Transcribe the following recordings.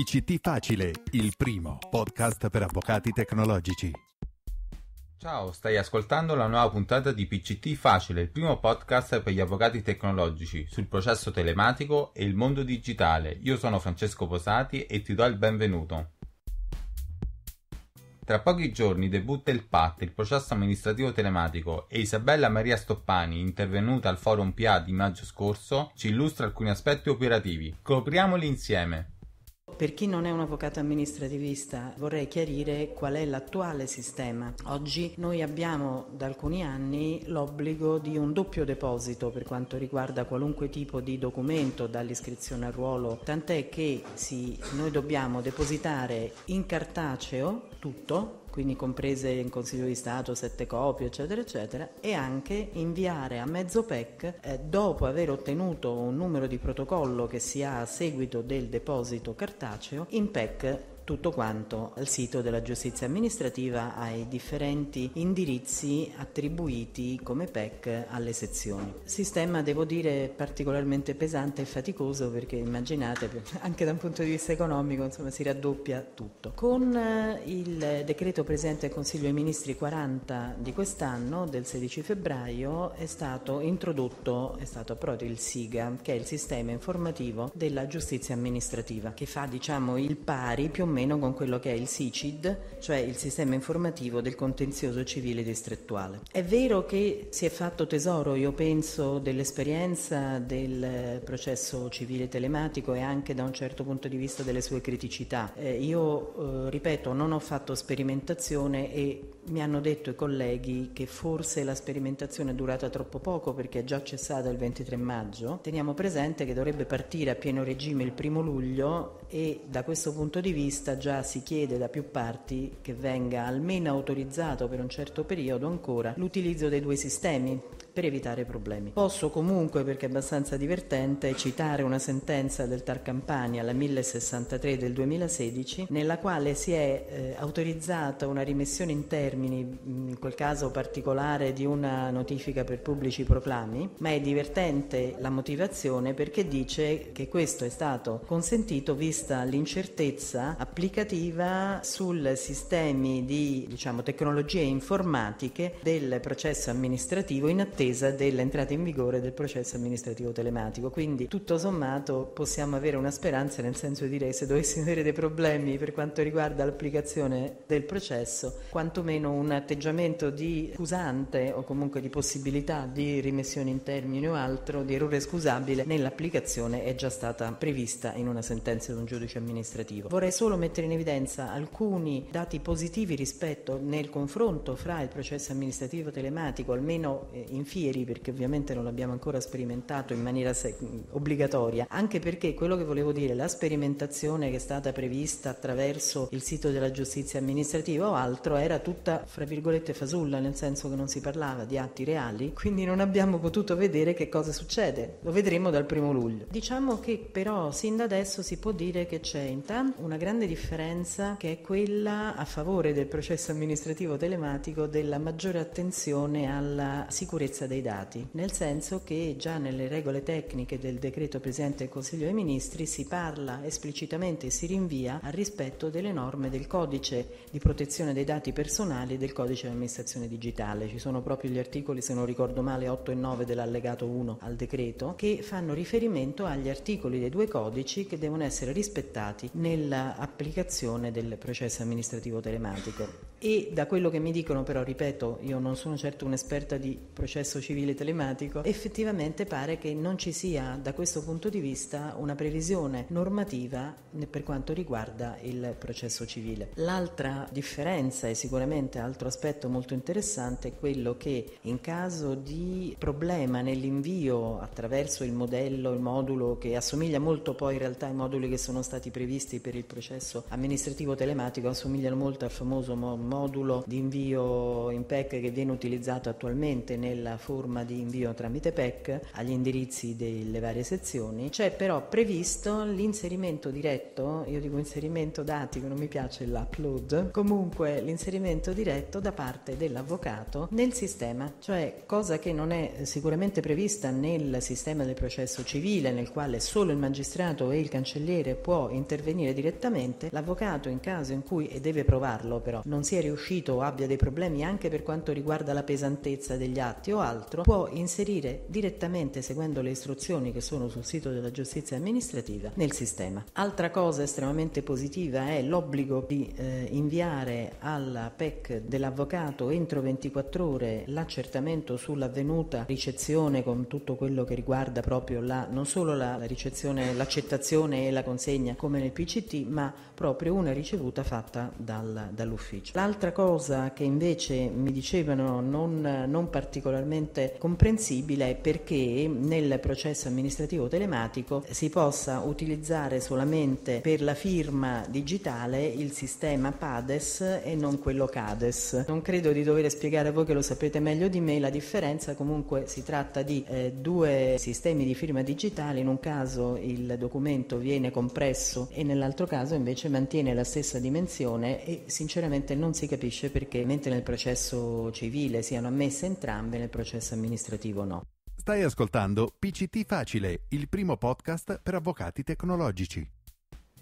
PCT Facile, il primo podcast per avvocati tecnologici. Ciao, stai ascoltando la nuova puntata di PCT Facile, il primo podcast per gli avvocati tecnologici sul processo telematico e il mondo digitale. Io sono Francesco Posati e ti do il benvenuto. Tra pochi giorni debutta il PAT, il processo amministrativo telematico, e Isabella Maria Stoppani, intervenuta al forum PA di maggio scorso, ci illustra alcuni aspetti operativi. Copriamoli insieme per chi non è un avvocato amministrativista vorrei chiarire qual è l'attuale sistema. Oggi noi abbiamo da alcuni anni l'obbligo di un doppio deposito per quanto riguarda qualunque tipo di documento, dall'iscrizione al ruolo, tant'è che sì, noi dobbiamo depositare in cartaceo tutto quindi comprese in Consiglio di Stato sette copie, eccetera, eccetera, e anche inviare a mezzo PEC, eh, dopo aver ottenuto un numero di protocollo che si ha a seguito del deposito cartaceo, in PEC tutto quanto al sito della giustizia amministrativa ai differenti indirizzi attribuiti come PEC alle sezioni. Sistema devo dire particolarmente pesante e faticoso perché immaginate anche da un punto di vista economico insomma, si raddoppia tutto. Con eh, il decreto presente al Consiglio dei Ministri 40 di quest'anno del 16 febbraio è stato introdotto, è stato approvato il SIGA che è il sistema informativo della giustizia amministrativa che fa diciamo il pari più o meno meno con quello che è il SICID, cioè il sistema informativo del contenzioso civile distrettuale. È vero che si è fatto tesoro, io penso, dell'esperienza del processo civile telematico e anche da un certo punto di vista delle sue criticità. Eh, io, eh, ripeto, non ho fatto sperimentazione e mi hanno detto i colleghi che forse la sperimentazione è durata troppo poco perché è già cessata il 23 maggio. Teniamo presente che dovrebbe partire a pieno regime il primo luglio e da questo punto di vista già si chiede da più parti che venga almeno autorizzato per un certo periodo ancora l'utilizzo dei due sistemi per evitare problemi. Posso comunque, perché è abbastanza divertente, citare una sentenza del Tar Campania, la 1063 del 2016, nella quale si è eh, autorizzata una rimessione in termini, in quel caso particolare, di una notifica per pubblici proclami, ma è divertente la motivazione perché dice che questo è stato consentito vista l'incertezza applicativa sul sistemi di diciamo, tecnologie informatiche del processo amministrativo in attesa attesa dell'entrata in vigore del processo amministrativo telematico. Quindi tutto sommato possiamo avere una speranza nel senso di dire se dovessimo avere dei problemi per quanto riguarda l'applicazione del processo, quantomeno un atteggiamento di scusante o comunque di possibilità di rimessione in termine o altro, di errore scusabile nell'applicazione è già stata prevista in una sentenza di un giudice amministrativo. Vorrei solo mettere in evidenza alcuni dati positivi rispetto nel confronto fra il processo amministrativo telematico, almeno eh, in fine fieri perché ovviamente non l'abbiamo ancora sperimentato in maniera obbligatoria, anche perché quello che volevo dire, la sperimentazione che è stata prevista attraverso il sito della giustizia amministrativa o altro era tutta, fra virgolette, fasulla, nel senso che non si parlava di atti reali, quindi non abbiamo potuto vedere che cosa succede, lo vedremo dal primo luglio. Diciamo che però sin da adesso si può dire che c'è intanto una grande differenza che è quella a favore del processo amministrativo telematico della maggiore attenzione alla sicurezza dei dati, nel senso che già nelle regole tecniche del decreto Presidente del Consiglio dei Ministri si parla esplicitamente e si rinvia al rispetto delle norme del codice di protezione dei dati personali e del codice di amministrazione digitale. Ci sono proprio gli articoli, se non ricordo male, 8 e 9 dell'allegato 1 al decreto, che fanno riferimento agli articoli dei due codici che devono essere rispettati nell'applicazione del processo amministrativo telematico e da quello che mi dicono però, ripeto, io non sono certo un'esperta di processo civile telematico, effettivamente pare che non ci sia da questo punto di vista una previsione normativa per quanto riguarda il processo civile. L'altra differenza e sicuramente altro aspetto molto interessante è quello che in caso di problema nell'invio attraverso il modello, il modulo che assomiglia molto poi in realtà ai moduli che sono stati previsti per il processo amministrativo telematico, assomigliano molto al famoso modulo modulo di invio in PEC che viene utilizzato attualmente nella forma di invio tramite PEC agli indirizzi delle varie sezioni. C'è però previsto l'inserimento diretto, io dico inserimento dati che non mi piace l'upload, comunque l'inserimento diretto da parte dell'avvocato nel sistema, cioè cosa che non è sicuramente prevista nel sistema del processo civile nel quale solo il magistrato e il cancelliere può intervenire direttamente, l'avvocato in caso in cui, e deve provarlo però, non sia sia riuscito o abbia dei problemi anche per quanto riguarda la pesantezza degli atti o altro, può inserire direttamente seguendo le istruzioni che sono sul sito della giustizia amministrativa nel sistema. Altra cosa estremamente positiva è l'obbligo di eh, inviare alla PEC dell'avvocato entro 24 ore l'accertamento sull'avvenuta ricezione con tutto quello che riguarda proprio la, non solo la, la ricezione, l'accettazione e la consegna come nel PCT, ma proprio una ricevuta fatta dal, dall'ufficio. Un'altra cosa che invece mi dicevano non, non particolarmente comprensibile è perché nel processo amministrativo telematico si possa utilizzare solamente per la firma digitale il sistema PADES e non quello CADES. Non credo di dover spiegare a voi che lo sapete meglio di me la differenza, comunque si tratta di eh, due sistemi di firma digitale, in un caso il documento viene compresso e nell'altro caso invece mantiene la stessa dimensione e sinceramente non si capisce perché mentre nel processo civile siano ammesse entrambe, nel processo amministrativo no. Stai ascoltando PCT Facile, il primo podcast per avvocati tecnologici.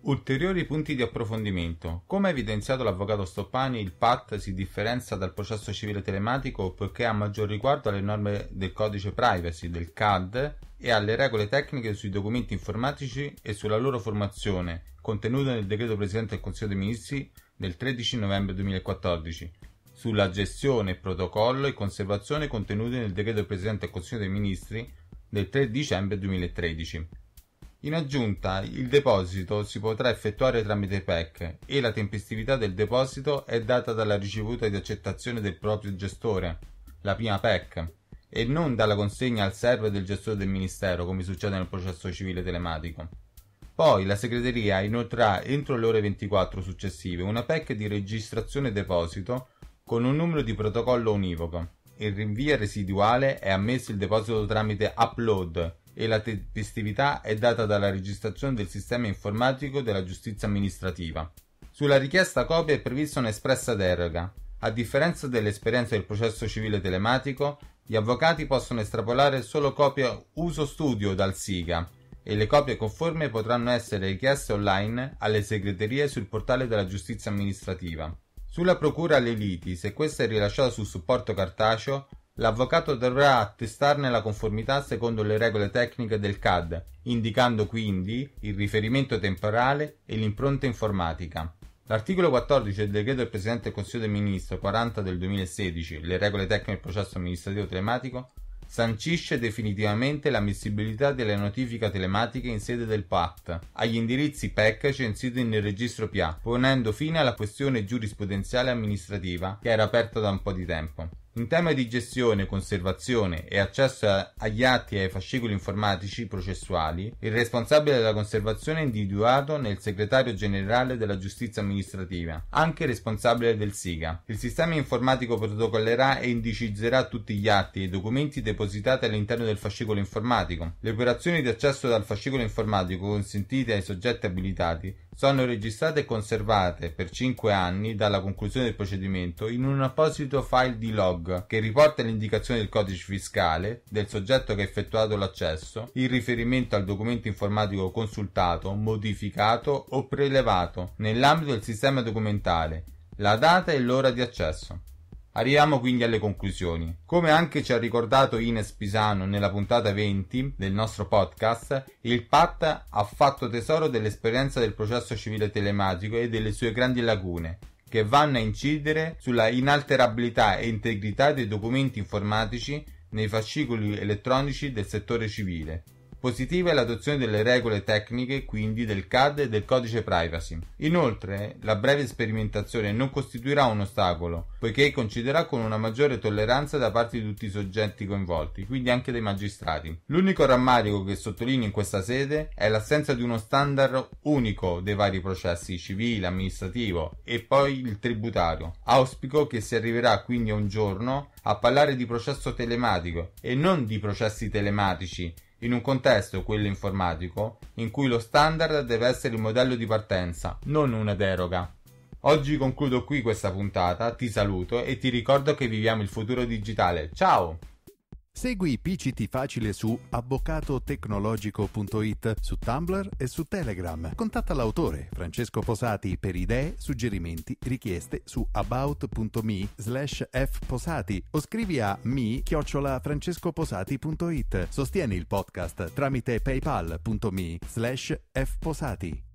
Ulteriori punti di approfondimento. Come ha evidenziato l'avvocato Stoppani, il PAT si differenzia dal processo civile telematico poiché ha maggior riguardo alle norme del codice privacy, del CAD e alle regole tecniche sui documenti informatici e sulla loro formazione, contenute nel decreto Presidente del Consiglio dei Ministri del 13 novembre 2014 sulla gestione, protocollo e conservazione contenuti nel decreto del Presidente del Consiglio dei Ministri del 3 dicembre 2013. In aggiunta, il deposito si potrà effettuare tramite PEC e la tempestività del deposito è data dalla ricevuta di accettazione del proprio gestore, la prima PEC, e non dalla consegna al server del gestore del Ministero, come succede nel processo civile telematico. Poi la segreteria inoltrerà entro le ore 24 successive una PEC di registrazione deposito con un numero di protocollo univoco. Il rinvio residuale è ammesso il deposito tramite upload e la tempestività è data dalla registrazione del sistema informatico della giustizia amministrativa. Sulla richiesta copia è prevista un'espressa deroga. A differenza dell'esperienza del processo civile telematico, gli avvocati possono estrapolare solo copia uso studio dal SIGA e le copie conforme potranno essere richieste online alle segreterie sul portale della giustizia amministrativa. Sulla procura alle liti, se questa è rilasciata sul supporto cartaceo, l'avvocato dovrà attestarne la conformità secondo le regole tecniche del CAD, indicando quindi il riferimento temporale e l'impronta informatica. L'articolo 14 del decreto del Presidente del Consiglio dei Ministri 40 del 2016, le regole tecniche del processo amministrativo telematico, Sancisce definitivamente l'ammissibilità delle notifiche telematiche in sede del PACT agli indirizzi PEC censiti nel registro PIA, ponendo fine alla questione giurisprudenziale amministrativa che era aperta da un po' di tempo. In tema di gestione, conservazione e accesso agli atti e ai fascicoli informatici processuali, il responsabile della conservazione è individuato nel segretario generale della giustizia amministrativa, anche responsabile del SIGA. Il sistema informatico protocollerà e indicizzerà tutti gli atti e i documenti depositati all'interno del fascicolo informatico. Le operazioni di accesso dal fascicolo informatico consentite ai soggetti abilitati sono registrate e conservate per 5 anni dalla conclusione del procedimento in un apposito file di log log che riporta l'indicazione del codice fiscale, del soggetto che ha effettuato l'accesso, il riferimento al documento informatico consultato, modificato o prelevato nell'ambito del sistema documentale, la data e l'ora di accesso. Arriviamo quindi alle conclusioni. Come anche ci ha ricordato Ines Pisano nella puntata 20 del nostro podcast, il PAT ha fatto tesoro dell'esperienza del processo civile telematico e delle sue grandi lacune, che vanno a incidere sulla inalterabilità e integrità dei documenti informatici nei fascicoli elettronici del settore civile. Positiva è l'adozione delle regole tecniche, quindi del CAD e del codice privacy. Inoltre, la breve sperimentazione non costituirà un ostacolo, poiché coinciderà con una maggiore tolleranza da parte di tutti i soggetti coinvolti, quindi anche dei magistrati. L'unico rammarico che sottolineo in questa sede è l'assenza di uno standard unico dei vari processi civile, amministrativo e poi il tributario. Auspico che si arriverà quindi un giorno a parlare di processo telematico e non di processi telematici in un contesto, quello informatico, in cui lo standard deve essere il modello di partenza, non una deroga. Oggi concludo qui questa puntata, ti saluto e ti ricordo che viviamo il futuro digitale. Ciao! Segui PCT Facile su avvocatotecnologico.it, su Tumblr e su Telegram. Contatta l'autore Francesco Posati per idee, suggerimenti, richieste su about.me slash fposati o scrivi a mi francescoposati.it. Sostieni il podcast tramite paypal.me slash fposati.